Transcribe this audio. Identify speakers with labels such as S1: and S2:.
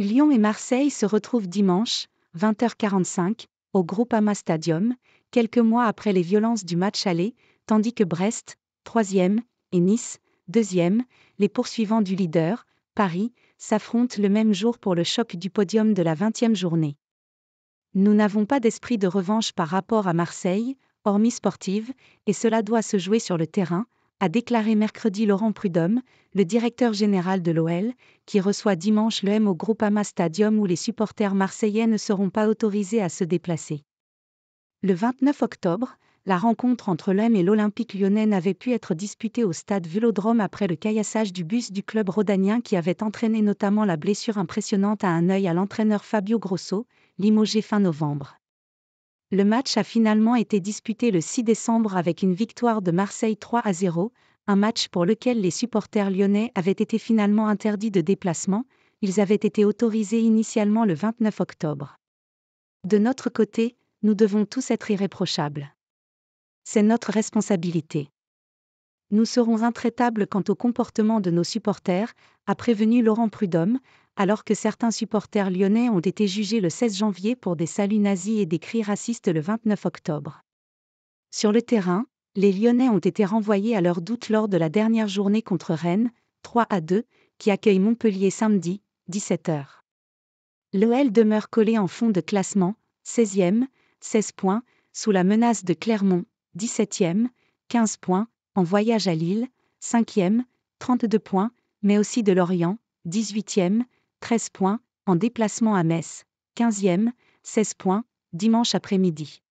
S1: Lyon et Marseille se retrouvent dimanche, 20h45, au Groupama Stadium, quelques mois après les violences du match aller, tandis que Brest, 3e, et Nice, 2e, les poursuivants du leader, Paris, s'affrontent le même jour pour le choc du podium de la 20e journée. Nous n'avons pas d'esprit de revanche par rapport à Marseille, hormis sportive, et cela doit se jouer sur le terrain, a déclaré mercredi Laurent Prudhomme, le directeur général de l'OL, qui reçoit dimanche l'OM au Groupama Stadium où les supporters marseillais ne seront pas autorisés à se déplacer. Le 29 octobre, la rencontre entre l'OM et l'Olympique lyonnais n'avait pu être disputée au stade Vélodrome après le caillassage du bus du club rodanien qui avait entraîné notamment la blessure impressionnante à un œil à l'entraîneur Fabio Grosso, limogé fin novembre. Le match a finalement été disputé le 6 décembre avec une victoire de Marseille 3 à 0, un match pour lequel les supporters lyonnais avaient été finalement interdits de déplacement, ils avaient été autorisés initialement le 29 octobre. De notre côté, nous devons tous être irréprochables. C'est notre responsabilité. Nous serons intraitables quant au comportement de nos supporters, a prévenu Laurent Prudhomme, alors que certains supporters lyonnais ont été jugés le 16 janvier pour des saluts nazis et des cris racistes le 29 octobre. Sur le terrain, les Lyonnais ont été renvoyés à leur doute lors de la dernière journée contre Rennes, 3 à 2, qui accueille Montpellier samedi, 17h. L'OL demeure collé en fond de classement, 16e, 16 points, sous la menace de Clermont, 17e, 15 points, en voyage à Lille, 5e, 32 points, mais aussi de Lorient, 18e, 13 points, en déplacement à Metz, 15e, 16 points, dimanche après-midi.